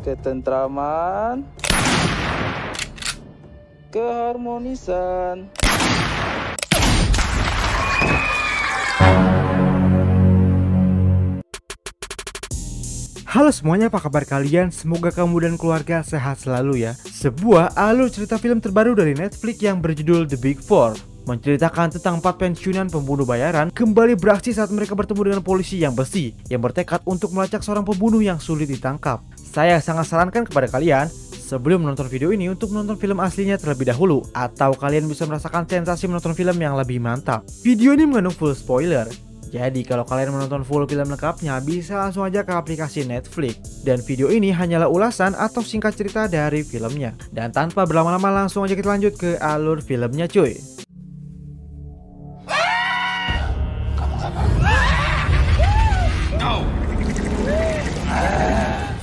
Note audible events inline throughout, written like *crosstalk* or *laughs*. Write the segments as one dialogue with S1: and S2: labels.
S1: ketentraman, keharmonisan. Halo semuanya, apa kabar kalian? Semoga kamu dan keluarga sehat selalu ya. Sebuah alur cerita film terbaru dari Netflix yang berjudul The Big Four menceritakan tentang empat pensiunan pembunuh bayaran kembali beraksi saat mereka bertemu dengan polisi yang besi yang bertekad untuk melacak seorang pembunuh yang sulit ditangkap. Saya sangat sarankan kepada kalian sebelum menonton video ini untuk menonton film aslinya terlebih dahulu atau kalian bisa merasakan sensasi menonton film yang lebih mantap. Video ini mengandung full spoiler, jadi kalau kalian menonton full film lengkapnya bisa langsung aja ke aplikasi Netflix. Dan video ini hanyalah ulasan atau singkat cerita dari filmnya. Dan tanpa berlama-lama langsung aja kita lanjut ke alur filmnya cuy.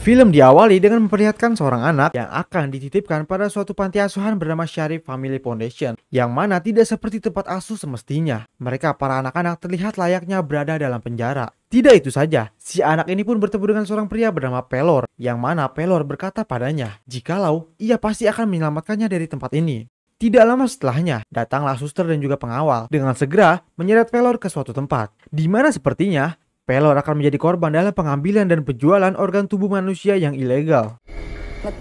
S1: Film diawali dengan memperlihatkan seorang anak yang akan dititipkan pada suatu panti asuhan bernama Syarif Family Foundation, yang mana tidak seperti tempat asuh semestinya. Mereka para anak-anak terlihat layaknya berada dalam penjara. Tidak itu saja, si anak ini pun bertemu dengan seorang pria bernama Pelor, yang mana Pelor berkata padanya, jikalau ia pasti akan menyelamatkannya dari tempat ini. Tidak lama setelahnya, datanglah suster dan juga pengawal dengan segera menyeret Pelor ke suatu tempat, di mana sepertinya Pelor akan menjadi korban dalam pengambilan dan penjualan organ tubuh manusia yang ilegal.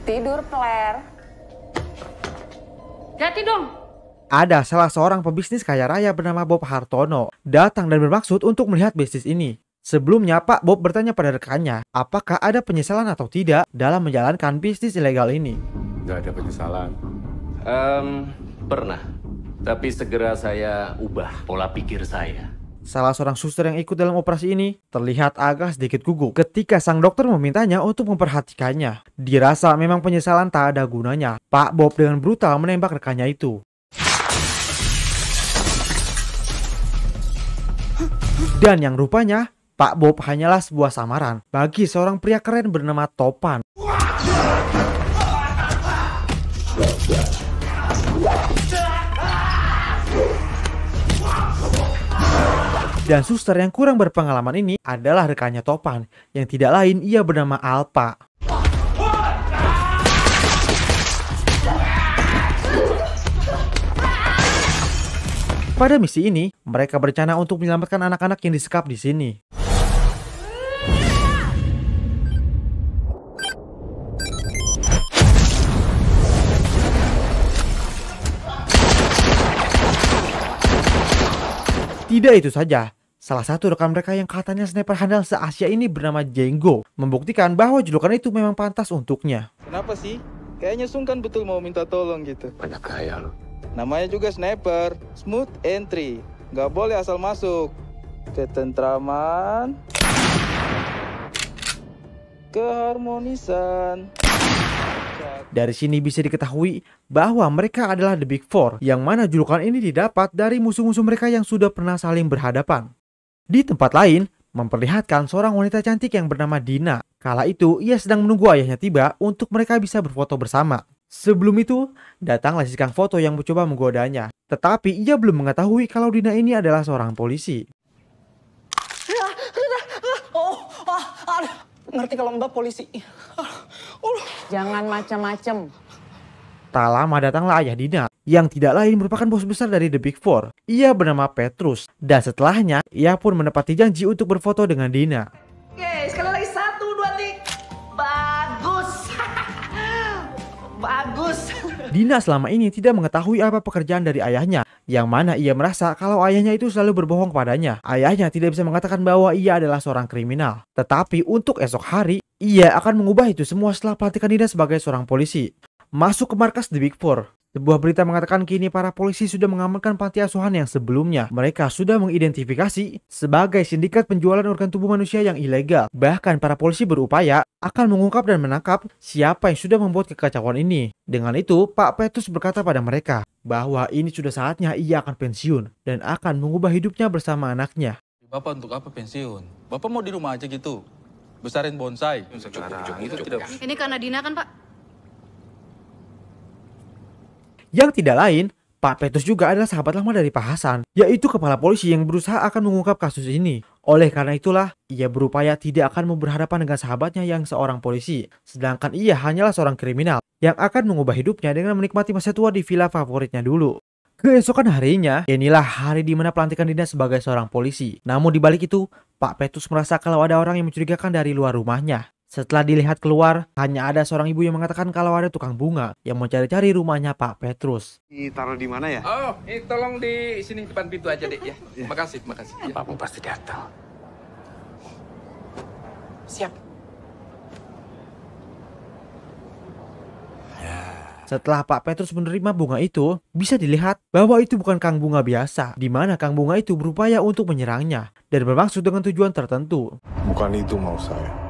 S1: Tidur, Pler. Jati dong. Ada salah seorang pebisnis kaya raya bernama Bob Hartono datang dan bermaksud untuk melihat bisnis ini. Sebelumnya, Pak Bob bertanya pada rekannya, apakah ada penyesalan atau tidak dalam menjalankan bisnis ilegal ini? Tidak ada penyesalan. Um, pernah. Tapi segera saya ubah pola pikir saya Salah seorang suster yang ikut dalam operasi ini terlihat agak sedikit gugup ketika sang dokter memintanya untuk memperhatikannya. Dirasa memang penyesalan tak ada gunanya. Pak Bob dengan brutal menembak rekannya itu. Dan yang rupanya, Pak Bob hanyalah sebuah samaran bagi seorang pria keren bernama Topan. Dan suster yang kurang berpengalaman ini adalah rekannya Topan, yang tidak lain ia bernama Alpa. Pada misi ini, mereka berencana untuk menyelamatkan anak-anak yang disekap di sini. Tidak itu saja, Salah satu rekan mereka yang katanya sniper handal se-Asia ini bernama Jenggo membuktikan bahwa julukan itu memang pantas untuknya. Kenapa sih? Kayaknya sungkan betul mau minta tolong gitu. Banyak kaya lo. Namanya juga sniper, smooth entry. Nggak boleh asal masuk. Ketentraman. Keharmonisan. Dari sini bisa diketahui bahwa mereka adalah The Big Four, yang mana julukan ini didapat dari musuh-musuh mereka yang sudah pernah saling berhadapan. Di tempat lain, memperlihatkan seorang wanita cantik yang bernama Dina. Kala itu, ia sedang menunggu ayahnya tiba untuk mereka bisa berfoto bersama. Sebelum itu, datanglah si Kang Foto yang mencoba menggodanya. Tetapi ia belum mengetahui kalau Dina ini adalah seorang polisi. ngerti kalau mbak polisi. Jangan macam-macam. Tak lama datanglah ayah Dina yang tidak lain merupakan bos besar dari The Big Four. Ia bernama Petrus, dan setelahnya ia pun menepati janji untuk berfoto dengan Dina. Oke, sekali lagi satu, dua, tiga. Bagus. *laughs* Bagus. *laughs* Dina selama ini tidak mengetahui apa pekerjaan dari ayahnya, yang mana ia merasa kalau ayahnya itu selalu berbohong kepadanya. Ayahnya tidak bisa mengatakan bahwa ia adalah seorang kriminal. Tetapi untuk esok hari, ia akan mengubah itu semua setelah pelantikan Dina sebagai seorang polisi. Masuk ke markas The Big Four, sebuah berita mengatakan kini para polisi sudah mengamankan panti asuhan yang sebelumnya mereka sudah mengidentifikasi sebagai sindikat penjualan organ tubuh manusia yang ilegal. Bahkan para polisi berupaya akan mengungkap dan menangkap siapa yang sudah membuat kekacauan ini. Dengan itu, Pak Petrus berkata pada mereka bahwa ini sudah saatnya ia akan pensiun dan akan mengubah hidupnya bersama anaknya. Bapak untuk apa pensiun? Bapak mau di rumah aja gitu? Besarin bonsai. Gitu. Ini karena Dina kan, Pak? yang tidak lain Pak Petrus juga adalah sahabat lama dari Pak Hasan, yaitu kepala polisi yang berusaha akan mengungkap kasus ini. Oleh karena itulah, ia berupaya tidak akan memberhadapan dengan sahabatnya yang seorang polisi, sedangkan ia hanyalah seorang kriminal yang akan mengubah hidupnya dengan menikmati masa tua di villa favoritnya dulu. Keesokan harinya, inilah hari di mana pelantikan Dina sebagai seorang polisi. Namun di balik itu, Pak Petrus merasa kalau ada orang yang mencurigakan dari luar rumahnya. Setelah dilihat keluar, hanya ada seorang ibu yang mengatakan kalau ada tukang bunga yang mau cari-cari rumahnya Pak Petrus. Ditaruh di mana ya? Oh, ini eh, tolong di sini depan pintu aja deh ya. ya. Makasih, makasih. Ya. pasti datang. Siap. Ya. Setelah Pak Petrus menerima bunga itu, bisa dilihat bahwa itu bukan Kang Bunga biasa, di mana Kang Bunga itu berupaya untuk menyerangnya dan bermaksud dengan tujuan tertentu. Bukan itu mau saya.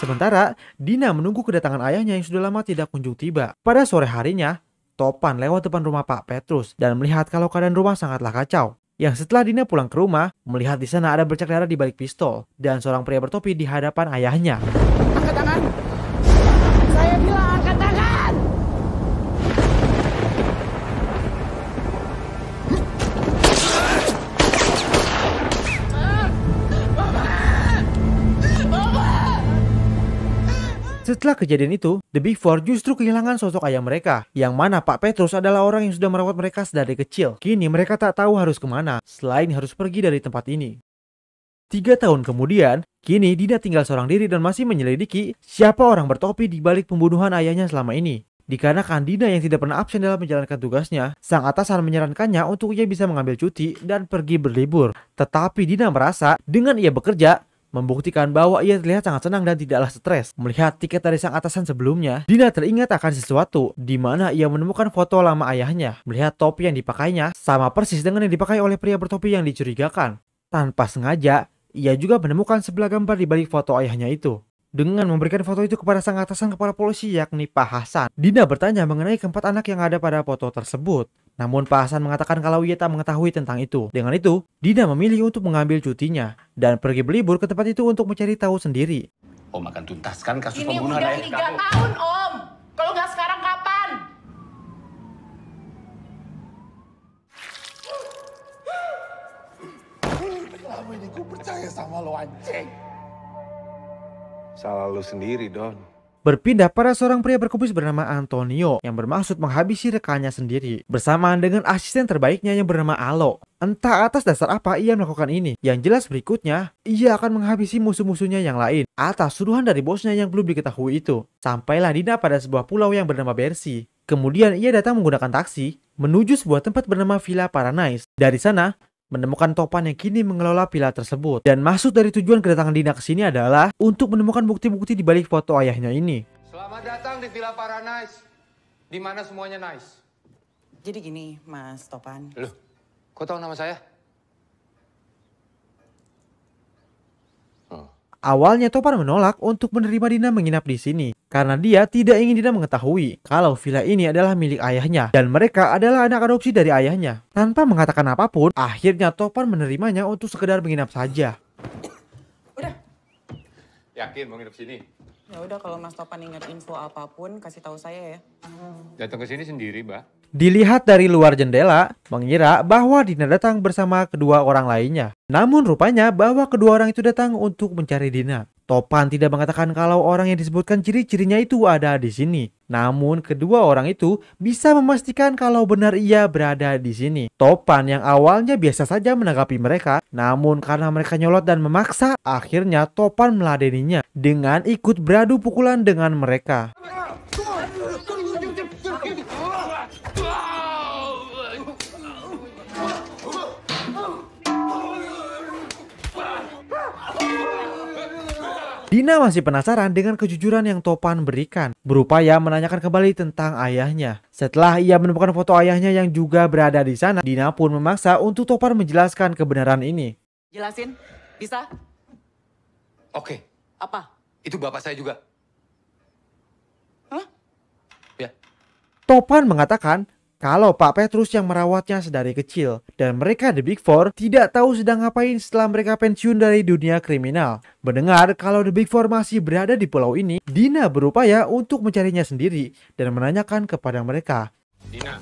S1: Sementara, Dina menunggu kedatangan ayahnya yang sudah lama tidak kunjung tiba. Pada sore harinya, Topan lewat depan rumah Pak Petrus dan melihat kalau keadaan rumah sangatlah kacau. Yang setelah Dina pulang ke rumah, melihat di sana ada bercak darah di balik pistol dan seorang pria bertopi di hadapan ayahnya. Setelah kejadian itu, The Big Four justru kehilangan sosok ayah mereka, yang mana Pak Petrus adalah orang yang sudah merawat mereka dari kecil. Kini mereka tak tahu harus kemana, selain harus pergi dari tempat ini. Tiga tahun kemudian, kini Dina tinggal seorang diri dan masih menyelidiki siapa orang bertopi di balik pembunuhan ayahnya selama ini. Dikarenakan Dina yang tidak pernah absen dalam menjalankan tugasnya, sang atasan menyarankannya untuk ia bisa mengambil cuti dan pergi berlibur. Tetapi Dina merasa dengan ia bekerja, membuktikan bahwa ia terlihat sangat senang dan tidaklah stres. Melihat tiket dari sang atasan sebelumnya, Dina teringat akan sesuatu di mana ia menemukan foto lama ayahnya. Melihat topi yang dipakainya sama persis dengan yang dipakai oleh pria bertopi yang dicurigakan. Tanpa sengaja, ia juga menemukan sebelah gambar di balik foto ayahnya itu. Dengan memberikan foto itu kepada sang atasan kepala polisi yakni Pak Hasan, Dina bertanya mengenai keempat anak yang ada pada foto tersebut. Namun Pak Hasan mengatakan kalau ia tak mengetahui tentang itu. Dengan itu, Dina memilih untuk mengambil cutinya dan pergi berlibur ke tempat itu untuk mencari tahu sendiri. Om akan tuntaskan kasus Ini pembunuhan ayah kamu. Ini udah 3 tahun, Om. Kalau nggak sekarang kapan? Selama ini gue percaya sama lo, anjing. Salah lo sendiri, Don. Berpindah pada seorang pria berkumis bernama Antonio yang bermaksud menghabisi rekannya sendiri bersamaan dengan asisten terbaiknya yang bernama Alo. Entah atas dasar apa ia melakukan ini. Yang jelas berikutnya, ia akan menghabisi musuh-musuhnya yang lain atas suruhan dari bosnya yang belum diketahui itu. Sampailah Dina pada sebuah pulau yang bernama Bersi. Kemudian ia datang menggunakan taksi menuju sebuah tempat bernama Villa Paradise. Dari sana, menemukan Topan yang kini mengelola villa tersebut. Dan maksud dari tujuan kedatangan Dina ke sini adalah untuk menemukan bukti-bukti di balik foto ayahnya ini. Selamat datang di Villa Paradise, di mana semuanya nice. Jadi gini, Mas Topan. Loh, kau tahu nama saya? Awalnya Topan menolak untuk menerima Dina menginap di sini karena dia tidak ingin Dina mengetahui kalau villa ini adalah milik ayahnya dan mereka adalah anak adopsi dari ayahnya. Tanpa mengatakan apapun, akhirnya Topan menerimanya untuk sekedar menginap saja. Udah. Yakin mau nginep sini? Ya udah kalau Mas Topan ingat info apapun kasih tahu saya ya. Datang ke sini sendiri, Mbak. Dilihat dari luar jendela, mengira bahwa Dina datang bersama kedua orang lainnya. Namun rupanya bahwa kedua orang itu datang untuk mencari Dina. Topan tidak mengatakan kalau orang yang disebutkan ciri-cirinya itu ada di sini. Namun kedua orang itu bisa memastikan kalau benar ia berada di sini. Topan yang awalnya biasa saja menanggapi mereka, namun karena mereka nyolot dan memaksa, akhirnya Topan meladeninya dengan ikut beradu pukulan dengan mereka. Dina masih penasaran dengan kejujuran yang Topan berikan, berupaya menanyakan kembali tentang ayahnya. Setelah ia menemukan foto ayahnya yang juga berada di sana, Dina pun memaksa untuk Topan menjelaskan kebenaran ini. Jelasin, bisa? Oke. Apa? Itu bapak saya juga. Hah? Ya. Topan mengatakan kalau Pak Petrus yang merawatnya sedari kecil dan mereka The Big Four tidak tahu sedang ngapain setelah mereka pensiun dari dunia kriminal. Mendengar kalau The Big Four masih berada di pulau ini, Dina berupaya untuk mencarinya sendiri dan menanyakan kepada mereka. Dina.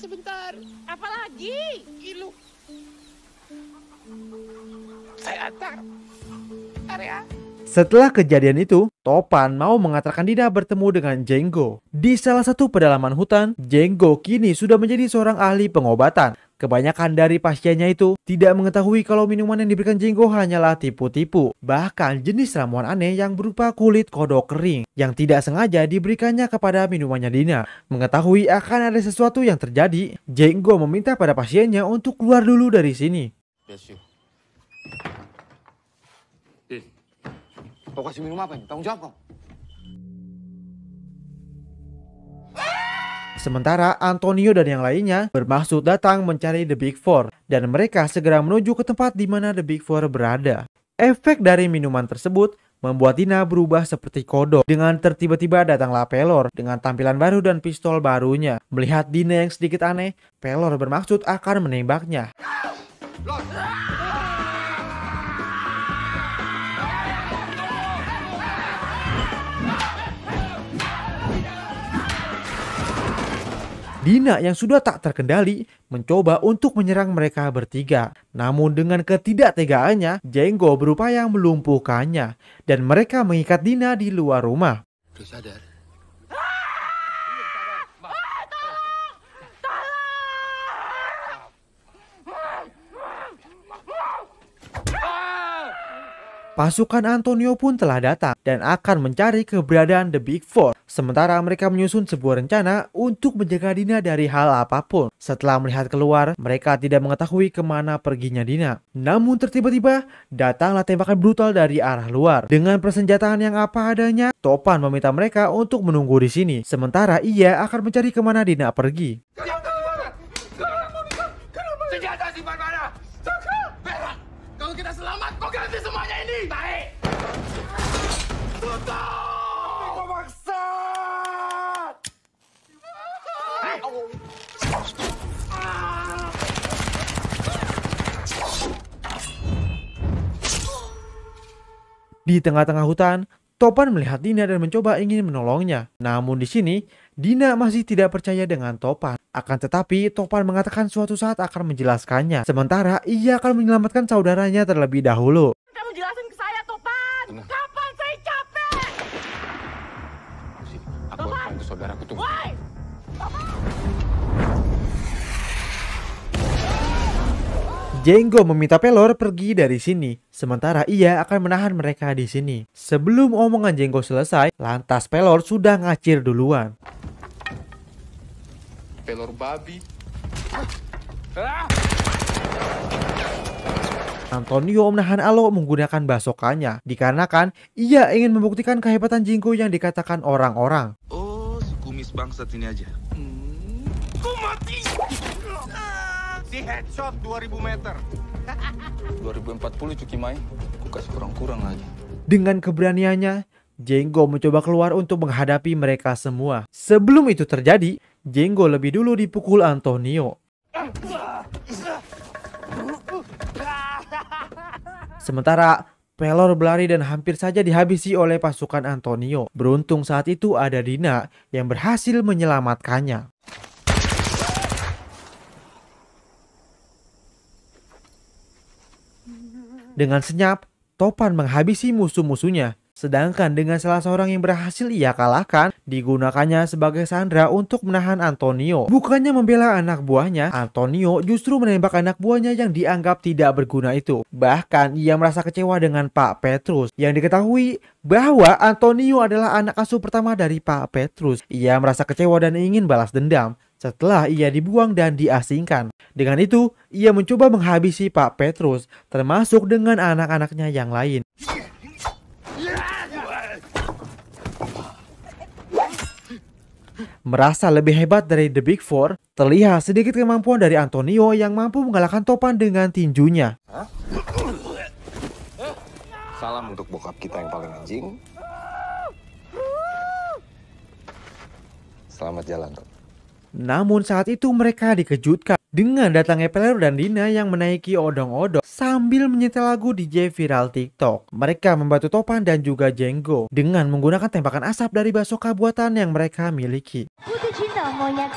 S1: Sebentar, apa lagi? Ilu. Saya antar. Area. Setelah kejadian itu, Topan mau mengatakan Dina bertemu dengan Jenggo. Di salah satu pedalaman hutan, Jenggo kini sudah menjadi seorang ahli pengobatan. Kebanyakan dari pasiennya itu tidak mengetahui kalau minuman yang diberikan Jenggo hanyalah tipu-tipu. Bahkan jenis ramuan aneh yang berupa kulit kodok kering yang tidak sengaja diberikannya kepada minumannya Dina. Mengetahui akan ada sesuatu yang terjadi, Jenggo meminta pada pasiennya untuk keluar dulu dari sini. Yes, Kau kasih minum apa ini? Tanggung jawab kau. Sementara Antonio dan yang lainnya bermaksud datang mencari The Big Four dan mereka segera menuju ke tempat di mana The Big Four berada. Efek dari minuman tersebut membuat Dina berubah seperti kodok. Dengan tertiba-tiba datanglah Pelor dengan tampilan baru dan pistol barunya. Melihat Dina yang sedikit aneh, Pelor bermaksud akan menembaknya. Dina yang sudah tak terkendali mencoba untuk menyerang mereka bertiga. Namun dengan ketidaktegaannya, Jenggo berupaya melumpuhkannya dan mereka mengikat Dina di luar rumah. sadar? Pasukan Antonio pun telah datang dan akan mencari keberadaan The Big Four. Sementara mereka menyusun sebuah rencana untuk menjaga Dina dari hal apapun. Setelah melihat keluar, mereka tidak mengetahui kemana perginya Dina. Namun tertiba-tiba, datanglah tembakan brutal dari arah luar. Dengan persenjataan yang apa adanya, Topan meminta mereka untuk menunggu di sini. Sementara ia akan mencari kemana Dina pergi. Di tengah-tengah hutan, Topan melihat Dina dan mencoba ingin menolongnya. Namun di sini, Dina masih tidak percaya dengan Topan. Akan tetapi, Topan mengatakan suatu saat akan menjelaskannya. Sementara, ia akan menyelamatkan saudaranya terlebih dahulu. Jenggo meminta Pelor pergi dari sini, sementara ia akan menahan mereka di sini. Sebelum omongan Jenggo selesai, lantas Pelor sudah ngacir duluan. Pelor babi. Antonio menahan Alo menggunakan basokannya, dikarenakan ia ingin membuktikan kehebatan Jenggo yang dikatakan orang-orang. Oh, si kumis bangsat ini aja. Hmm. mati! Di headshot 2000 meter. 2040 *laughs* Mai, aku kasih kurang-kurang lagi. Dengan keberaniannya, Jenggo mencoba keluar untuk menghadapi mereka semua. Sebelum itu terjadi, Jenggo lebih dulu dipukul Antonio. Sementara Pelor berlari dan hampir saja dihabisi oleh pasukan Antonio. Beruntung saat itu ada Dina yang berhasil menyelamatkannya. Dengan senyap, Topan menghabisi musuh-musuhnya. Sedangkan dengan salah seorang yang berhasil ia kalahkan, digunakannya sebagai sandra untuk menahan Antonio. Bukannya membela anak buahnya, Antonio justru menembak anak buahnya yang dianggap tidak berguna itu. Bahkan ia merasa kecewa dengan Pak Petrus yang diketahui bahwa Antonio adalah anak asuh pertama dari Pak Petrus. Ia merasa kecewa dan ingin balas dendam setelah ia dibuang dan diasingkan. Dengan itu, ia mencoba menghabisi Pak Petrus, termasuk dengan anak-anaknya yang lain. Merasa lebih hebat dari The Big Four, terlihat sedikit kemampuan dari Antonio yang mampu mengalahkan topan dengan tinjunya. Salam untuk bokap kita yang paling anjing. Selamat jalan, Tom. Namun saat itu mereka dikejutkan dengan datangnya Peler dan Dina yang menaiki odong-odong sambil menyetel lagu DJ viral TikTok. Mereka membantu Topan dan juga Jenggo dengan menggunakan tembakan asap dari basoka buatan yang mereka miliki. Putu cinta monyet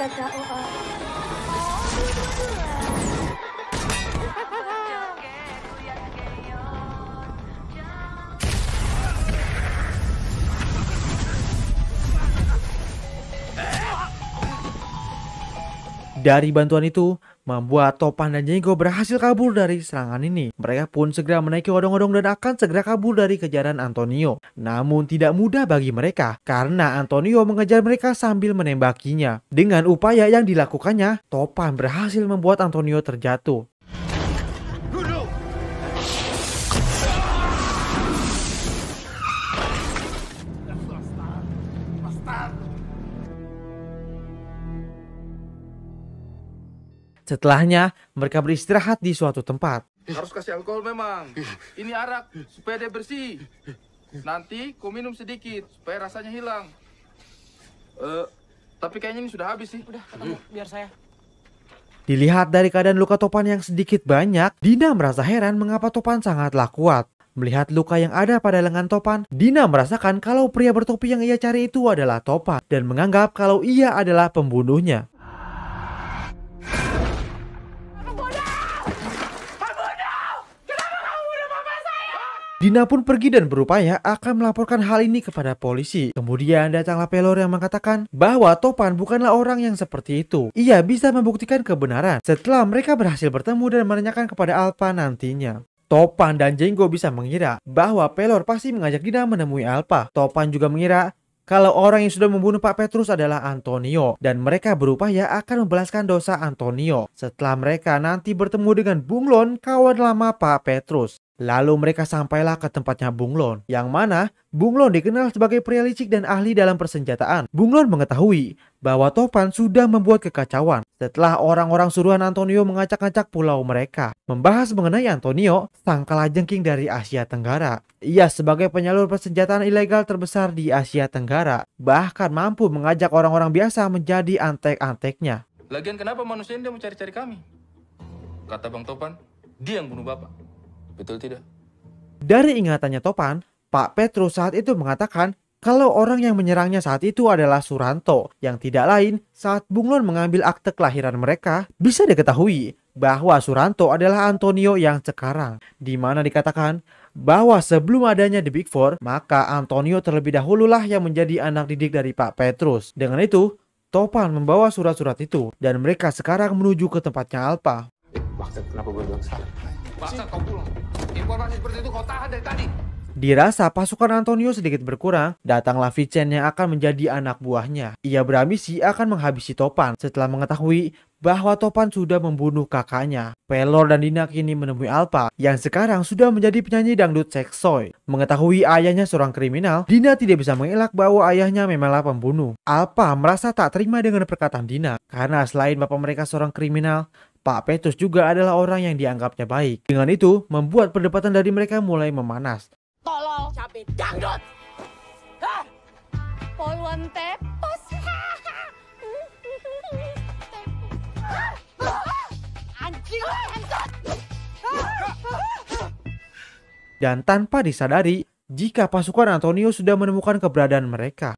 S1: Dari bantuan itu, membuat Topan dan Jenggo berhasil kabur dari serangan ini. Mereka pun segera menaiki odong-odong dan akan segera kabur dari kejaran Antonio. Namun tidak mudah bagi mereka karena Antonio mengejar mereka sambil menembakinya. Dengan upaya yang dilakukannya, Topan berhasil membuat Antonio terjatuh. Setelahnya, mereka beristirahat di suatu tempat. Harus kasih alkohol memang. Ini arak, supaya dia bersih. Nanti ku minum sedikit, supaya rasanya hilang. Uh, tapi kayaknya ini sudah habis sih. Udah, ketemu. Biar saya. Dilihat dari keadaan luka Topan yang sedikit banyak, Dina merasa heran mengapa Topan sangatlah kuat. Melihat luka yang ada pada lengan Topan, Dina merasakan kalau pria bertopi yang ia cari itu adalah Topan dan menganggap kalau ia adalah pembunuhnya. Dina pun pergi dan berupaya akan melaporkan hal ini kepada polisi. Kemudian datanglah Pelor yang mengatakan bahwa Topan bukanlah orang yang seperti itu. Ia bisa membuktikan kebenaran setelah mereka berhasil bertemu dan menanyakan kepada Alpa nantinya. Topan dan Jenggo bisa mengira bahwa Pelor pasti mengajak Dina menemui Alpa. Topan juga mengira kalau orang yang sudah membunuh Pak Petrus adalah Antonio dan mereka berupaya akan membalaskan dosa Antonio setelah mereka nanti bertemu dengan Bunglon kawan lama Pak Petrus. Lalu mereka sampailah ke tempatnya Bunglon, yang mana Bunglon dikenal sebagai pria licik dan ahli dalam persenjataan. Bunglon mengetahui bahwa Topan sudah membuat kekacauan setelah orang-orang suruhan Antonio mengacak-acak pulau mereka. Membahas mengenai Antonio, sang kalajengking dari Asia Tenggara. Ia sebagai penyalur persenjataan ilegal terbesar di Asia Tenggara, bahkan mampu mengajak orang-orang biasa menjadi antek-anteknya. Lagian kenapa manusia ini mau cari kami? Kata Bang Topan, dia yang bunuh Bapak. Betul tidak? Dari ingatannya Topan, Pak Petrus saat itu mengatakan kalau orang yang menyerangnya saat itu adalah Suranto, yang tidak lain saat Bunglon mengambil akte kelahiran mereka, bisa diketahui bahwa Suranto adalah Antonio yang sekarang, di mana dikatakan bahwa sebelum adanya The Big Four, maka Antonio terlebih dahululah yang menjadi anak didik dari Pak Petrus. Dengan itu, Topan membawa surat-surat itu dan mereka sekarang menuju ke tempatnya Alpa. Eh, maksud, kenapa gue bilang salah? Informasi seperti itu kau tahan dari tadi. Dirasa pasukan Antonio sedikit berkurang, datanglah Vicen yang akan menjadi anak buahnya. Ia berambisi akan menghabisi Topan setelah mengetahui bahwa Topan sudah membunuh kakaknya. Pelor dan Dina kini menemui Alpa yang sekarang sudah menjadi penyanyi dangdut seksoy. Mengetahui ayahnya seorang kriminal, Dina tidak bisa mengelak bahwa ayahnya memanglah pembunuh. Alpa merasa tak terima dengan perkataan Dina karena selain bapak mereka seorang kriminal, Pak Petrus juga adalah orang yang dianggapnya baik. Dengan itu, membuat perdebatan dari mereka mulai memanas. Tolol, cabe dangdut. Poluan tepos. Anjing Dan tanpa disadari, jika pasukan Antonio sudah menemukan keberadaan mereka.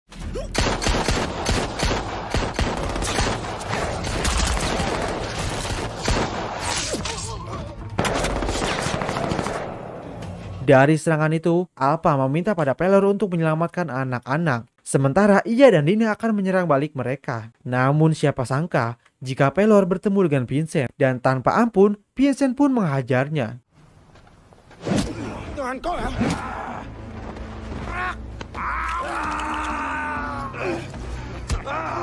S1: Dari serangan itu, Alpa meminta pada Pelor untuk menyelamatkan anak-anak. Sementara ia dan Dina akan menyerang balik mereka. Namun siapa sangka jika Pelor bertemu dengan Vincent dan tanpa ampun Vincent pun menghajarnya. Tuhan kau ya? Ah! ah. ah. ah.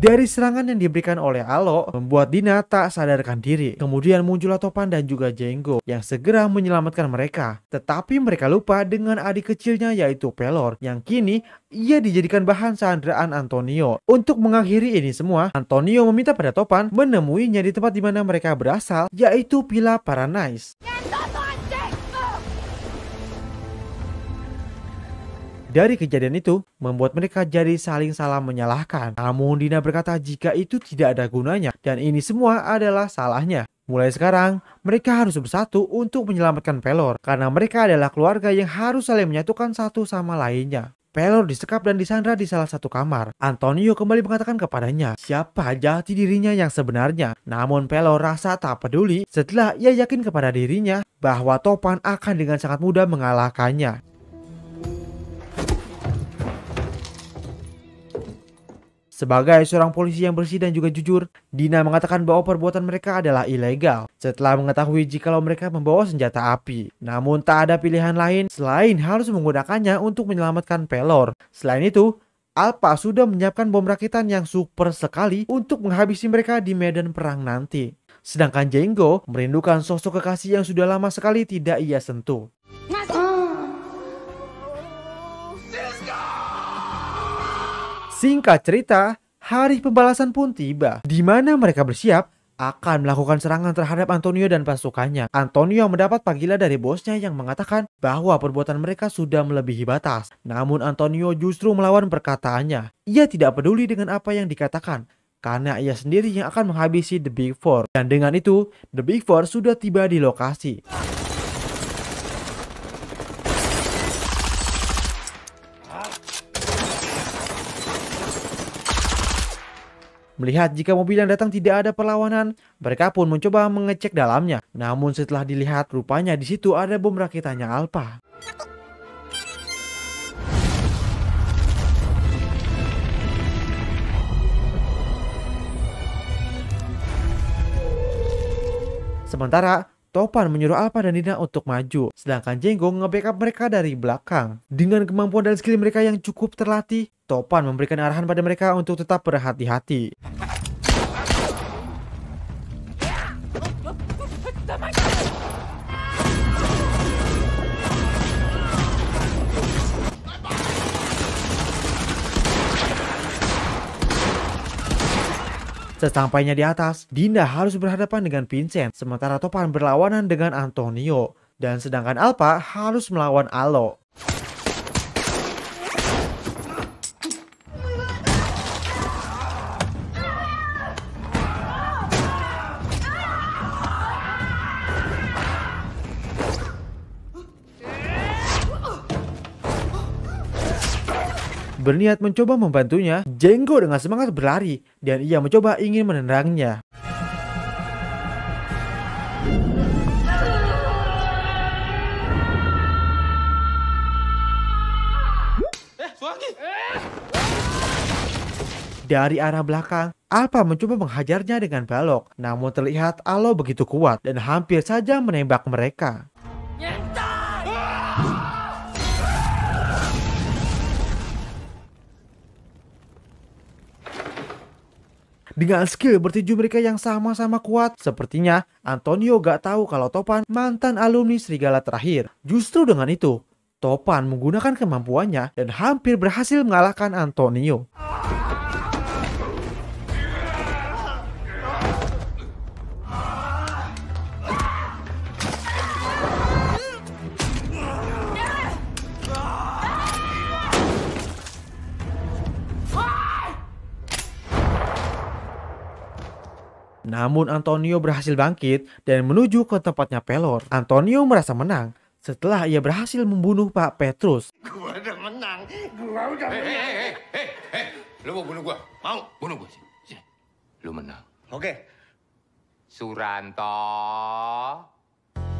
S1: Dari serangan yang diberikan oleh Alo, membuat Dina tak sadarkan diri. Kemudian muncullah Topan dan juga Jenggo yang segera menyelamatkan mereka. Tetapi mereka lupa dengan adik kecilnya yaitu Pelor yang kini ia dijadikan bahan sandraan Antonio. Untuk mengakhiri ini semua, Antonio meminta pada Topan menemuinya di tempat di mana mereka berasal yaitu Pila Paradise. Dari kejadian itu, membuat mereka jadi saling salah menyalahkan. Namun Dina berkata jika itu tidak ada gunanya dan ini semua adalah salahnya. Mulai sekarang, mereka harus bersatu untuk menyelamatkan Pelor karena mereka adalah keluarga yang harus saling menyatukan satu sama lainnya. Pelor disekap dan disandra di salah satu kamar. Antonio kembali mengatakan kepadanya siapa jati dirinya yang sebenarnya. Namun Pelor rasa tak peduli setelah ia yakin kepada dirinya bahwa Topan akan dengan sangat mudah mengalahkannya. Sebagai seorang polisi yang bersih dan juga jujur, Dina mengatakan bahwa perbuatan mereka adalah ilegal setelah mengetahui jikalau mereka membawa senjata api. Namun tak ada pilihan lain selain harus menggunakannya untuk menyelamatkan Pelor. Selain itu, Alpa sudah menyiapkan bom rakitan yang super sekali untuk menghabisi mereka di medan perang nanti. Sedangkan Jenggo merindukan sosok kekasih yang sudah lama sekali tidak ia sentuh. Nah, Singkat cerita, hari pembalasan pun tiba, di mana mereka bersiap akan melakukan serangan terhadap Antonio dan pasukannya. Antonio mendapat panggilan dari bosnya yang mengatakan bahwa perbuatan mereka sudah melebihi batas. Namun Antonio justru melawan perkataannya. Ia tidak peduli dengan apa yang dikatakan karena ia sendiri yang akan menghabisi The Big Four. Dan dengan itu, The Big Four sudah tiba di lokasi. Melihat jika mobil yang datang tidak ada perlawanan, mereka pun mencoba mengecek dalamnya. Namun setelah dilihat, rupanya di situ ada bom rakitannya Alpha. Sementara, Topan menyuruh Alpa dan Dina untuk maju, sedangkan Jenggo nge-backup mereka dari belakang. Dengan kemampuan dan skill mereka yang cukup terlatih, Topan memberikan arahan pada mereka untuk tetap berhati-hati. Sesampainya di atas, Dinda harus berhadapan dengan Vincent, sementara Topan berlawanan dengan Antonio, dan sedangkan Alpa harus melawan Alok. berniat mencoba membantunya, Jenggo dengan semangat berlari dan ia mencoba ingin menendangnya. Eh, Dari arah belakang, Alpa mencoba menghajarnya dengan balok, namun terlihat Alo begitu kuat dan hampir saja menembak mereka. dengan skill bertinju mereka yang sama-sama kuat. Sepertinya Antonio gak tahu kalau Topan mantan alumni Serigala terakhir. Justru dengan itu, Topan menggunakan kemampuannya dan hampir berhasil mengalahkan Antonio. Namun Antonio berhasil bangkit dan menuju ke tempatnya Pelor. Antonio merasa menang setelah ia berhasil membunuh Pak Petrus. Gua udah menang, gua udah menang. Hei, hei, hei, hei, lu mau bunuh gua? Mau? Bunuh gua sih. Iya. Lu menang. Oke. Okay. Suranto.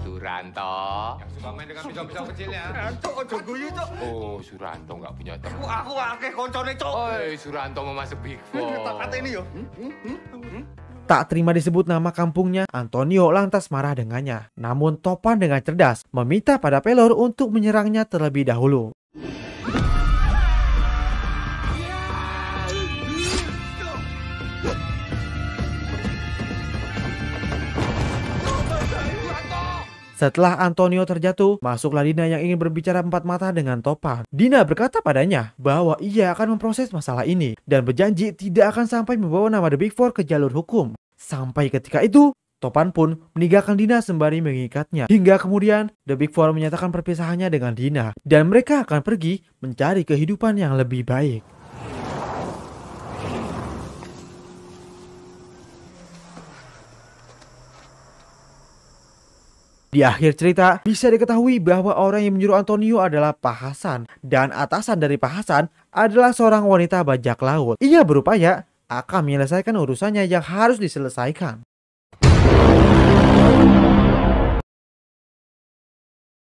S1: Suranto. Yang suka main dengan pisau-pisau kecil ya. Suranto, ojo gue itu. Oh, Suranto nggak punya teman. Aku, aku, aku, aku, aku, aku, Suranto mau masuk Big Four. aku, kata ini, yo. aku, hmm? aku, hmm? hmm? Tak terima disebut nama kampungnya, Antonio lantas marah dengannya. Namun Topan dengan cerdas meminta pada Pelor untuk menyerangnya terlebih dahulu. Setelah Antonio terjatuh, masuklah Dina yang ingin berbicara empat mata dengan Topan. Dina berkata padanya bahwa ia akan memproses masalah ini dan berjanji tidak akan sampai membawa nama The Big Four ke jalur hukum. Sampai ketika itu, Topan pun meninggalkan Dina sembari mengikatnya. Hingga kemudian, The Big Four menyatakan perpisahannya dengan Dina. Dan mereka akan pergi mencari kehidupan yang lebih baik. Di akhir cerita, bisa diketahui bahwa orang yang menyuruh Antonio adalah Pak Hasan. dan atasan dari Pak Hasan adalah seorang wanita bajak laut. Ia berupaya akan menyelesaikan urusannya yang harus diselesaikan.